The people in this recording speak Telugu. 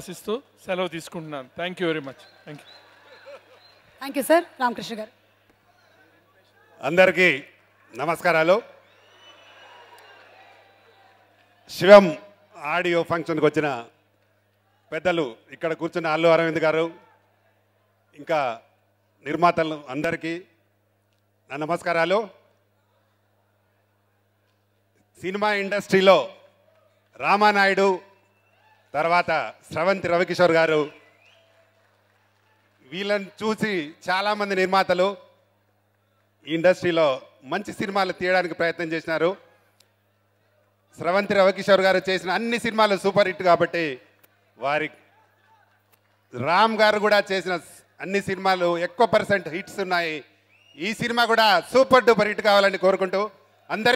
ఆశిస్తూ సెలవు తీసుకుంటున్నాను thank you very much thank you thank you sir Ramakrishna గారు అందరికీ నమస్కారాలు శివం ఆడియో ఫంక్షన్కి వచ్చిన పెద్దలు ఇక్కడ కూర్చున్న అల్లు అరవింద్ గారు ఇంకా నిర్మాతలు అందరికీ నా నమస్కారాలు సినిమా ఇండస్ట్రీలో రామానాయుడు తర్వాత స్రవంతి రవికిషోర్ గారు వీళ్ళని చూసి చాలామంది నిర్మాతలు ఇండస్ట్రీలో మంచి సినిమాలు తీయడానికి ప్రయత్నం చేసినారు స్రవంతి రవికిషోర్ గారు చేసిన అన్ని సినిమాలు సూపర్ హిట్ కాబట్టి వారి రామ్ గారు కూడా చేసిన అన్ని సినిమాలు ఎక్కువ పర్సెంట్ హిట్స్ ఉన్నాయి ఈ సినిమా కూడా సూపర్ డూపర్ హిట్ కావాలని కోరుకుంటూ అందరి